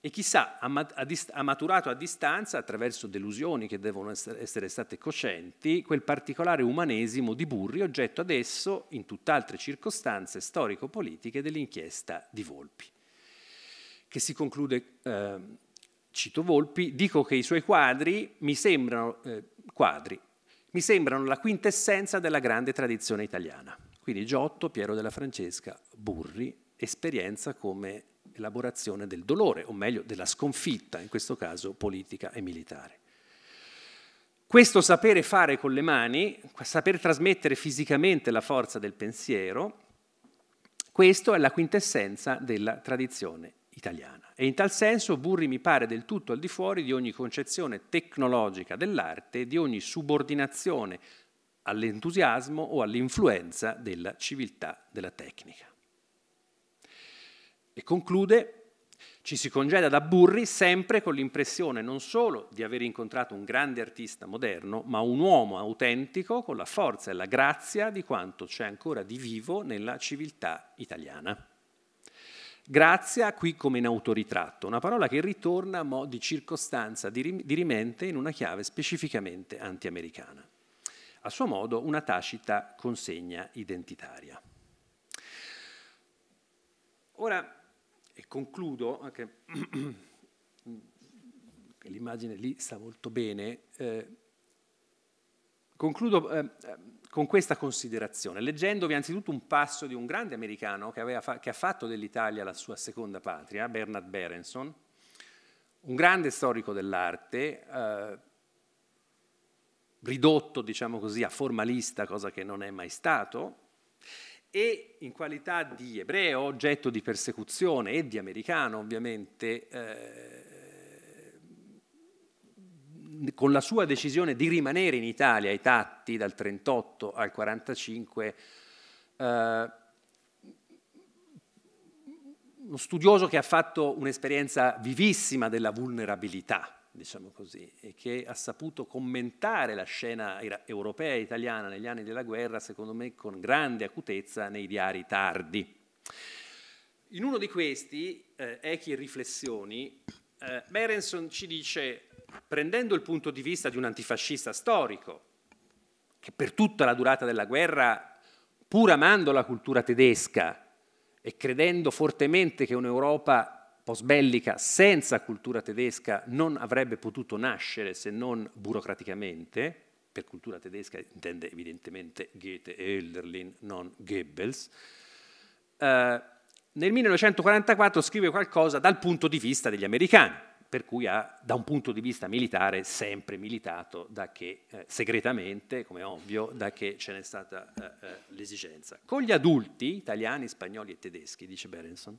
E chissà, ha, maturato a distanza, attraverso delusioni che devono essere state coscienti, quel particolare umanesimo di Burri, oggetto adesso, in tutt'altre circostanze storico-politiche, dell'inchiesta di Volpi, che si conclude eh, cito Volpi, dico che i suoi quadri mi sembrano eh, quadri, mi sembrano la quintessenza della grande tradizione italiana. Quindi Giotto, Piero della Francesca, Burri, esperienza come elaborazione del dolore, o meglio della sconfitta, in questo caso politica e militare. Questo sapere fare con le mani, saper trasmettere fisicamente la forza del pensiero, questo è la quintessenza della tradizione italiana e in tal senso Burri mi pare del tutto al di fuori di ogni concezione tecnologica dell'arte e di ogni subordinazione all'entusiasmo o all'influenza della civiltà della tecnica. E conclude, ci si congeda da Burri sempre con l'impressione non solo di aver incontrato un grande artista moderno, ma un uomo autentico con la forza e la grazia di quanto c'è ancora di vivo nella civiltà italiana. Grazia qui come in autoritratto, una parola che ritorna a mo' di circostanza dirimente in una chiave specificamente antiamericana. A suo modo una tacita consegna identitaria. Ora, e concludo, anche l'immagine lì sta molto bene, eh, concludo eh, con questa considerazione, leggendovi anzitutto un passo di un grande americano che, fa- che ha fatto dell'Italia la sua seconda patria, Bernard Berenson, un grande storico dell'arte, eh, ridotto diciamo così, a formalista, cosa che non è mai stato, e in qualità di ebreo, oggetto di persecuzione e di americano ovviamente, eh, con la sua decisione di rimanere in Italia ai tatti dal 38 al 45, eh, uno studioso che ha fatto un'esperienza vivissima della vulnerabilità, diciamo così, e che ha saputo commentare la scena europea e italiana negli anni della guerra, secondo me, con grande acutezza nei diari tardi. In uno di questi, eh, Echi e Riflessioni, eh, Merenson ci dice prendendo il punto di vista di un antifascista storico, che per tutta la durata della guerra, pur amando la cultura tedesca e credendo fortemente che un'Europa postbellica senza cultura tedesca non avrebbe potuto nascere se non burocraticamente, per cultura tedesca intende evidentemente Goethe e Hölderlin, non Goebbels, eh, nel 1944 scrive qualcosa dal punto di vista degli americani per cui ha, da un punto di vista militare, sempre militato da che, eh, segretamente, come ovvio, da che ce n'è stata eh, eh, l'esigenza. Con gli adulti, italiani, spagnoli e tedeschi, dice Berenson,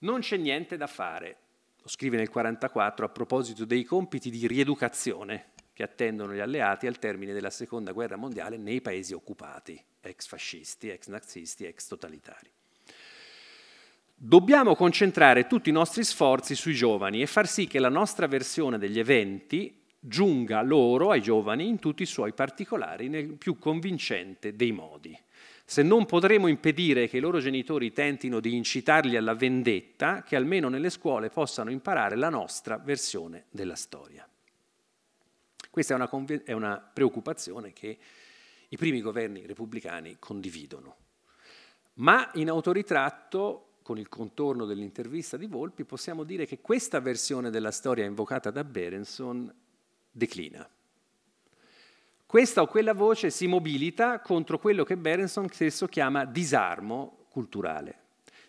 non c'è niente da fare. Lo scrive nel 1944 a proposito dei compiti di rieducazione che attendono gli alleati al termine della seconda guerra mondiale nei paesi occupati, ex fascisti, ex nazisti, ex totalitari. Dobbiamo concentrare tutti i nostri sforzi sui giovani e far sì che la nostra versione degli eventi giunga loro, ai giovani, in tutti i suoi particolari, nel più convincente dei modi. Se non potremo impedire che i loro genitori tentino di incitarli alla vendetta, che almeno nelle scuole possano imparare la nostra versione della storia. Questa è una, è una preoccupazione che i primi governi repubblicani condividono. Ma in autoritratto con il contorno dell'intervista di Volpi, possiamo dire che questa versione della storia invocata da Berenson declina. Questa o quella voce si mobilita contro quello che Berenson stesso chiama disarmo culturale,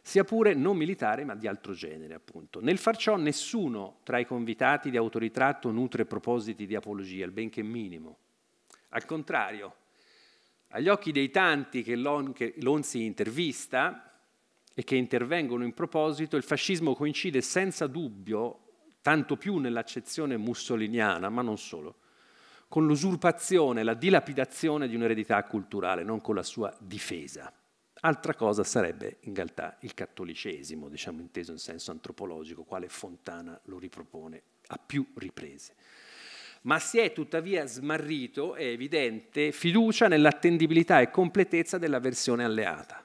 sia pure non militare ma di altro genere appunto. Nel far ciò nessuno tra i convitati di autoritratto nutre propositi di apologia, il benché minimo. Al contrario, agli occhi dei tanti che l'ONSI intervista, e che intervengono in proposito, il fascismo coincide senza dubbio, tanto più nell'accezione mussoliniana, ma non solo, con l'usurpazione, la dilapidazione di un'eredità culturale, non con la sua difesa. Altra cosa sarebbe in realtà il cattolicesimo, diciamo inteso in senso antropologico, quale Fontana lo ripropone a più riprese. Ma si è tuttavia smarrito, è evidente, fiducia nell'attendibilità e completezza della versione alleata.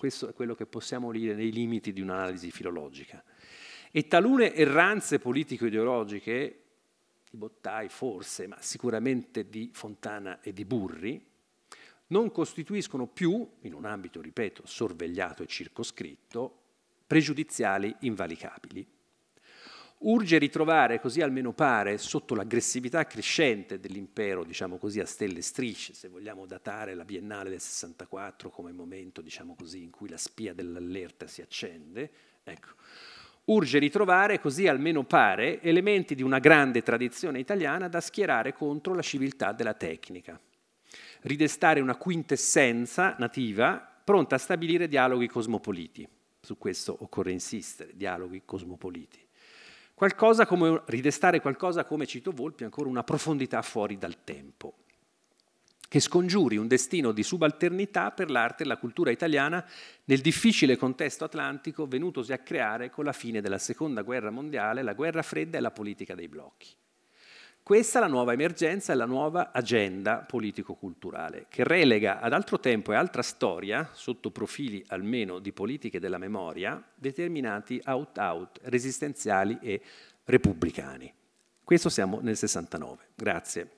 Questo è quello che possiamo dire nei limiti di un'analisi filologica. E talune erranze politico-ideologiche, di Bottai forse, ma sicuramente di Fontana e di Burri, non costituiscono più, in un ambito, ripeto, sorvegliato e circoscritto, pregiudiziali invalicabili. Urge ritrovare, così almeno pare, sotto l'aggressività crescente dell'impero, diciamo così, a stelle e strisce, se vogliamo datare la biennale del 64 come momento, diciamo così, in cui la spia dell'allerta si accende, ecco. urge ritrovare, così almeno pare, elementi di una grande tradizione italiana da schierare contro la civiltà della tecnica. Ridestare una quintessenza nativa pronta a stabilire dialoghi cosmopoliti. Su questo occorre insistere, dialoghi cosmopoliti Qualcosa come, ridestare qualcosa come, cito Volpi, ancora una profondità fuori dal tempo, che scongiuri un destino di subalternità per l'arte e la cultura italiana nel difficile contesto atlantico venutosi a creare con la fine della Seconda Guerra Mondiale, la guerra fredda e la politica dei blocchi. Questa è la nuova emergenza, e la nuova agenda politico-culturale, che relega ad altro tempo e altra storia, sotto profili almeno di politiche della memoria, determinati out-out, resistenziali e repubblicani. Questo siamo nel 69. Grazie.